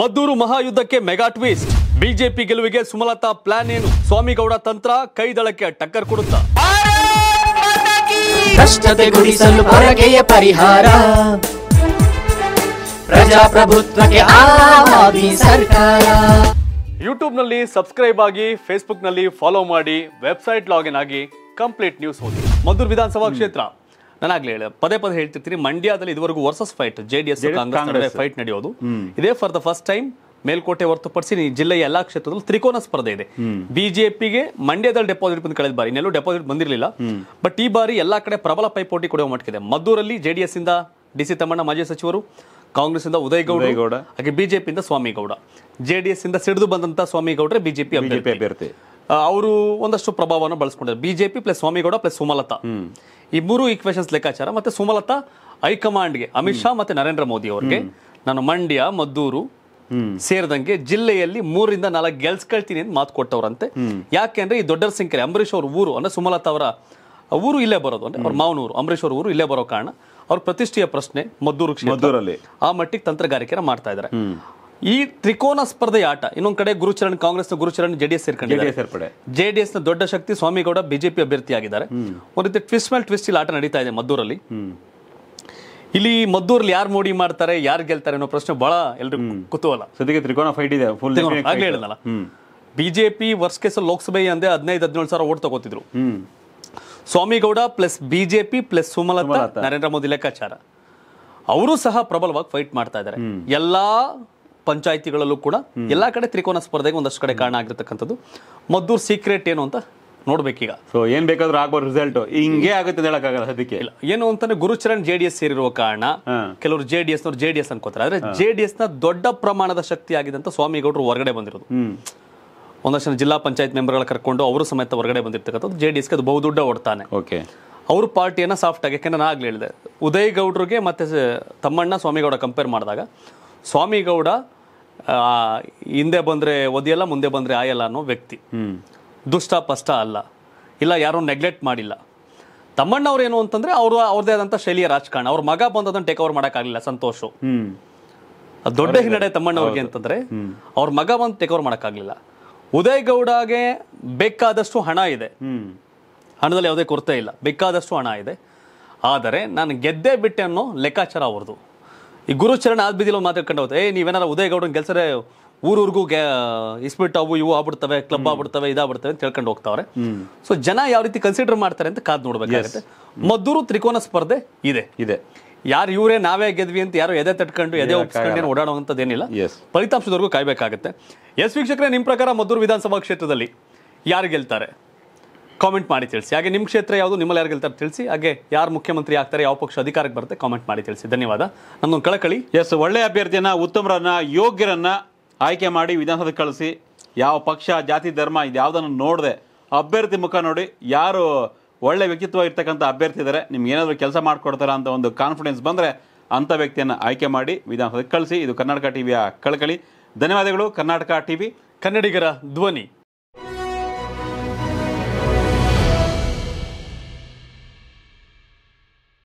ಮದ್ದೂರು ಮಹಾಯುದ್ಧಕ್ಕೆ mega twist BJP ಗೆಲುವಿಗೆ Sumalatha plan ಏನು ಸ್ವಾಮಿಗೌಡ ತಂತ್ರ ಕೈದಳಕ್ಕೆ ಟಕ್ಕರ್ ಕೊಡುತ್ತಾ ಕಷ್ಟತೆ ಗುಡಿಸಲು ಪರಿಹಾರ ಪ್ರಜಾಪ್ರಭುತ್ವಕ್ಕೆ ಸರ್ಕಾರ ಯೂಟ್ಯೂಬ್ನಲ್ಲಿ ಸಬ್ಸ್ಕ್ರೈಬ್ ಆಗಿ ನಲ್ಲಿ ಫಾಲೋ ಮಾಡಿ ವೆಬ್ಸೈಟ್ ಲಾಗಿನ್ ಆಗಿ ಕಂಪ್ಲೀಟ್ ನ್ಯೂಸ್ ಓದಿ ಮದ್ದೂರು ವಿಧಾನಸಭಾ ಕ್ಷೇತ್ರ ನಾನಾಗ್ಲೇ ಹೇಳಿ ಪದೇ ಪದೇ ಹೇಳ್ತಿರ್ತೀನಿ ಮಂಡ್ಯದಲ್ಲಿ ಇದುವರೆಗೂ versus fight J D S Congress fight ನಡೆಯೋದು ಇದೇ for the first time Melkote ಹೊರತುಪಡಿಸಿ ಜಿಲ್ಲೆಯ ಎಲ್ಲಾ ಕ್ಷೇತ್ರದಲ್ಲಿ ತ್ರಿಕೋನ ಸ್ಪರ್ಧೆ ಇದೆ ಬಿಜೆಪಿಗೆ ಮಂಡ್ಯದಲ್ಲಿ ಡೆಪಾಸಿಟ್ ಬಂದು ಕಳೆದ ಬಾರಿ ಇನ್ನೆಲ್ಲೂ ಡೆಪಾಸಿಟ್ ಬಂದಿರಲಿಲ್ಲ ಬಟ್ ಈ ಬಾರಿ ಎಲ್ಲಾ ಕಡೆ ಪ್ರಬಲ ಪೈಪೋಟಿ ಕೊಡುವ ಮಟ್ಟಕ್ಕಿದೆ ಮದ್ದೂರಲ್ಲಿ ಜೆಡಿಎಸ್ ಇಂದ ಡಿ ಸಿ ತಮ್ಮಣ್ಣ ಮಾಜಿ ಸಚಿವರು ಕಾಂಗ್ರೆಸ್ ಇಂದ ಉದಯಗೌಡ ಗೌಡ ಹಾಗೆ ಬಿಜೆಪಿಯಿಂದ ಸ್ವಾಮಿಗೌಡ ಜೆಡಿಎಸ್ ಇಂದ ಸಿಡಿದು ಬಂದಂತ ಸ್ವಾಮಿಗೌಡ್ರೆ ಬಿಜೆಪಿ ಅಭ್ಯರ್ಥಿ ಅವರು ಒಂದಷ್ಟು ಪ್ರಭಾವವನ್ನು ಬಳಸ್ಕೊಂಡಿದ್ದಾರೆ BJP plus Swamygowda plus Sumalatha ಈ ಮೂರು ಈಕ್ವೇಶನ್ಸ್ ಲೆಕ್ಕಾಚಾರ ಮತ್ತೆ ಸುಮಲತಾ ಹೈಕಮಾಂಡ್ಗೆ ಅಮಿತ್ ಶಾ ಮತ್ತೆ ನರೇಂದ್ರ ಮೋದಿ ಅವ್ರಿಗೆ ನಾನು ಮಂಡ್ಯ ಮದ್ದೂರು ಸೇರಿದಂಗೆ ಜಿಲ್ಲೆಯಲ್ಲಿ ಮೂರಿಂದ ನಾಲ್ಕು ಗೆಲ್ಸ್ಕೊಳ್ತೀನಿ ಅಂತ ಮಾತು ಕೊಟ್ಟವ್ರಂತೆ ಯಾಕೆಂದ್ರೆ ಈ ದೊಡ್ಡ ಸಿಂಕರೆ ಅಂಬರೀಷ್ ಅವ್ರ ಊರು ಅಂದ್ರೆ ಸುಮಲತಾ ಅವರ ಊರು ಇಲ್ಲೇ ಬರೋದು ಅಂದ್ರೆ ಅವ್ರ ಮಾವನೂರು ಅಂಬರೀಶ್ ಅವ್ರ ಊರು ಇಲ್ಲೇ ಬರೋ ಕಾರಣ ಅವ್ರ ಪ್ರತಿಷ್ಠೆಯ ಪ್ರಶ್ನೆ ಮದ್ದೂರು ಆ ಮಟ್ಟಿಗೆ ತಂತ್ರಗಾರಿಕೆನ ಮಾಡ್ತಾ ಇದ್ದಾರೆ ಈ ತ್ರಿಕೋನ ಸ್ಪರ್ಧೆ ಆಟ ಇನ್ನೊಂದ್ ಕಡೆ ಗುರುಚರಣ್ ಕಾಂಗ್ರೆಸ್ನ ಗುರುಚರಣ್ ಜೆಡಿಎಸ್ ಸೇರ್ಪಡೆ ಜೆಡಿಎಸ್ ನ ದೊಡ್ಡ ಶಕ್ತಿ ಸ್ವಾಮಿಗೌಡ ಬಿಜೆಪಿ ಆಗಿದ್ದಾರೆ ಒಂದ್ ರೀತಿ ಟ್ವಿಸ್ಟ್ ಮೇಲೆ ಟ್ವಿಸ್ಟ್ ಇಲ್ಲಿ ಆಟ ನಡೀತಾ ಇದೆ ಮದ್ದೂರಲ್ಲಿ ಇಲ್ಲಿ ಮದ್ದೂರಲ್ಲಿ ಯಾರು ಮೋಡಿ ಮಾಡ್ತಾರೆ ಯಾರು ಗೆಲ್ತಾರೆ ಅನ್ನೋ ಪ್ರಶ್ನೆ ಬಹಳ ಎಲ್ರಿಗೂ ಕುತೂಹಲ ಸದ್ಯಕ್ಕೆ ತ್ರಿಕೋನ ಫೈಟ್ ಇದೆ ಆಗ್ಲೇ ಬಿಜೆಪಿ ವರ್ಷಕ್ಕೆ ಲೋಕಸಭೆ ಅಂದ್ರೆ ಹದಿನೈದು ಹದಿನೇಳು ಸಾವಿರ ಓಟ್ ತಗೋತಿದ್ರು Swamygowda plus BJP plus Sumalatha Narendra Modi ಲೆಕ್ಕಾಚಾರ ಅವರು ಸಹ ಪ್ರಬಲವಾಗಿ ಫೈಟ್ ಮಾಡ್ತಾ ಇದ್ದಾರೆ ಎಲ್ಲಾ ಪಂಚಾಯಿತಿಗಳಲ್ಲೂ ಕೂಡ ಎಲ್ಲಾ ಕಡೆ ತ್ರಿಕೋನ ಸ್ಪರ್ಧೆಗೆ ಒಂದಷ್ಟು ಕಡೆ ಕಾರಣ ಆಗಿರ್ತಕ್ಕಂಥದ್ದು ಮದ್ದೂರ್ ಸೀಕ್ರೆಟ್ ಏನು ಅಂತ ನೋಡ್ಬೇಕೀಗ ಸೊ ಏನ್ ಬೇಕಾದ್ರೂ ಆಗ್ಬೋದು ರಿಸಲ್ಟ್ ಹಿಂಗೆ ಆಗುತ್ತೆ ಹೇಳಕ್ಕಾಗಲ್ಲ ಅದಕ್ಕೆ ಇಲ್ಲ ಏನು ಅಂತಂದ್ರೆ ಗುರುಚರಣ್ ಜೆ ಡಿ ಎಸ್ ಸೇರಿರುವ ಕಾರಣ ಕೆಲವರು J D S J D S ಅನ್ಕೋತಾರೆ ಆದ್ರೆ ಜೆ ಡಿ ಎಸ್ ನ ದೊಡ್ಡ ಪ್ರಮಾಣದ ಶಕ್ತಿ ಆಗಿದೆ ಅಂತ ಸ್ವಾಮಿಗೌಡರು ಹೊರಗಡೆ ಬಂದಿರೋದು ಒಂದಷ್ಟು ಜಿಲ್ಲಾ ಪಂಚಾಯತ್ ಮೆಂಬರ್ಗಳ ಕರ್ಕೊಂಡು ಅವರು ಸಮೇತ ಹೊರಗಡೆ ಬಂದಿರ್ತಕ್ಕಂಥದ್ದು ಜೆ ಡಿ ಎಸ್ಗೆ ಅದು ಬಹುದೊಡ್ಡ ಓಡ್ತಾನೆ ಓಕೆ ಅವ್ರ ಪಾರ್ಟಿಯನ್ನ ಸಾಫ್ಟ್ ಆಗಿ ಯಾಕೆಂದ್ರೆ ನಾನು ಆಗ್ಲೇ ಹೇಳಿದೆ ಉದಯ್ ಗೌಡ್ರಿಗೆ ಮತ್ತೆ ತಮ್ಮಣ್ಣ ಸ್ವಾಮಿಗೌಡ ಕಂಪೇರ್ ಮಾಡಿದಾಗ ಸ್ವಾಮಿಗೌಡ ಹಿಂದೆ ಬಂದರೆ ಒದಿಯಲ್ಲ ಮುಂದೆ ಬಂದರೆ ಆಯಲ್ಲ ಅನ್ನೋ ವ್ಯಕ್ತಿ ದುಷ್ಟ ಪಷ್ಟ ಅಲ್ಲ ಇಲ್ಲ ಯಾರೂ ನೆಗ್ಲೆಕ್ಟ್ ಮಾಡಿಲ್ಲ ತಮ್ಮಣ್ಣವ್ರು ಏನು ಅಂತಂದರೆ ಅವರು ಅವ್ರದೇ ಆದಂಥ ಶೈಲಿಯ ರಾಜಕಾರಣ ಅವ್ರ ಮಗ ಬಂದದನ್ನು ಟೇಕ್ ಓವರ್ ಮಾಡೋಕ್ಕಾಗಲಿಲ್ಲ ಸಂತೋಷ್ ದೊಡ್ಡ ಹಿನ್ನಡೆ ತಮ್ಮಣ್ಣವ್ರಿಗೆ ಅಂತಂದರೆ ಅವ್ರ ಮಗ ಬಂದು ಟೇಕ್ ಓವರ್ ಮಾಡೋಕ್ಕಾಗಲಿಲ್ಲ ಉದಯ್ ಗೌಡಗೆ ಬೇಕಾದಷ್ಟು ಹಣ ಇದೆ ಹಣದಲ್ಲಿ ಯಾವುದೇ ಕೊರತೆ ಇಲ್ಲ ಬೇಕಾದಷ್ಟು ಹಣ ಇದೆ ಆದರೆ ನಾನು ಗೆದ್ದೇ ಬಿಟ್ಟೆ ಅನ್ನೋ ಲೆಕ್ಕಾಚಾರ ಅವ್ರದ್ದು ಈ ಗುರುಚರಣ ಆದ್ ಬೀದಿಲೋ ಮಾತಾಡ್ಕೊಂಡು ಹೋಗುತ್ತೆ ಏ ನೀವೇನಾರ ಉದಯಗೌಡನ್ ಗೆಲ್ಸರೆ ಊರೂರಿಗೂ ಗೆ ಇಸ್ಪಿಟ್ ಅವು ಇವು ಆಗ್ಬಿಡ್ತವೆ ಕ್ಲಬ್ ಆಗ್ಬಿಡ್ತವೆ ಇದಾಗ್ಬಿಡ್ತವೆ ಅಂತ ಹೇಳ್ಕೊಂಡು ಹೋಗ್ತಾವ್ರೆ ಸೊ ಜನ ಯಾವ ರೀತಿ ಕನ್ಸಿಡರ್ ಮಾಡ್ತಾರೆ ಅಂತ ಕಾದ್ ನೋಡ್ಬೇಕಾಗುತ್ತೆ ಮದ್ದೂರು ತ್ರಿಕೋನ ಸ್ಪರ್ಧೆ ಇದೆ ಇದೆ ಯಾರು ಇವರೇ ನಾವೇ ಗೆದ್ವಿ ಅಂತ ಯಾರು ಎದೆ ತಟ್ಕೊಂಡು ಎದೆ ಒಪ್ಪಿಸ್ಕೊಂಡು ಓಡಾಡುವಂಥದ್ದು ಏನಿಲ್ಲ ಫಲಿತಾಂಶದವರೆಗೂ ಕಾಯ್ಬೇಕಾಗುತ್ತೆ ಎಸ್ ವೀಕ್ಷಕರೇ ನಿಮ್ಮ ಪ್ರಕಾರ ಮದ್ದೂರು ವಿಧಾನಸಭಾ ಕ್ಷೇತ್ರದಲ್ಲಿ ಯಾರು ಗೆಲ್ತಾರೆ ಕಾಮೆಂಟ್ ಮಾಡಿ ತಿಳಿಸಿ ಹಾಗೆ ನಿಮ್ಮ ಕ್ಷೇತ್ರ ಯಾವುದು ನಿಮ್ಮಲ್ಲಿ ಯಾರು ತಿಳಿಸಿ ಹಾಗೆ ಯಾರು ಮುಖ್ಯಮಂತ್ರಿ ಆಗ್ತಾರೆ ಯಾವ ಪಕ್ಷ ಅಧಿಕಾರಕ್ಕೆ ಬರುತ್ತೆ ಕಾಮೆಂಟ್ ಮಾಡಿ ತಿಳಿಸಿ ಧನ್ಯವಾದ ನನ್ನೊಂದು ಕಳಕಳಿ ಎಸ್ ಒಳ್ಳೆಯ ಅಭ್ಯರ್ಥಿಯನ್ನು ಉತ್ತಮರನ್ನು ಯೋಗ್ಯರನ್ನು ಆಯ್ಕೆ ಮಾಡಿ ವಿಧಾನಸೌಧಕ್ಕೆ ಕಳಿಸಿ ಯಾವ ಪಕ್ಷ ಜಾತಿ ಧರ್ಮ ಇದು ಯಾವುದನ್ನು ನೋಡಿದೆ ಅಭ್ಯರ್ಥಿ ಮುಖ ನೋಡಿ ಯಾರು ಒಳ್ಳೆ ವ್ಯಕ್ತಿತ್ವ ಇರ್ತಕ್ಕಂಥ ಅಭ್ಯರ್ಥಿ ಇದ್ದಾರೆ ನಿಮ್ಗೆ ಏನಾದರೂ ಕೆಲಸ ಮಾಡಿಕೊಡ್ತಾರ ಅಂತ ಒಂದು ಕಾನ್ಫಿಡೆನ್ಸ್ ಬಂದರೆ ಅಂಥ ವ್ಯಕ್ತಿಯನ್ನು ಆಯ್ಕೆ ಮಾಡಿ ವಿಧಾನಸೌಧಕ್ಕೆ ಕಳಿಸಿ ಇದು ಕರ್ನಾಟಕ ಟಿವಿಯ ಕಳಕಳಿ ಧನ್ಯವಾದಗಳು ಕರ್ನಾಟಕ ಟಿವಿ ಕನ್ನಡಿಗರ ಧ್ವನಿ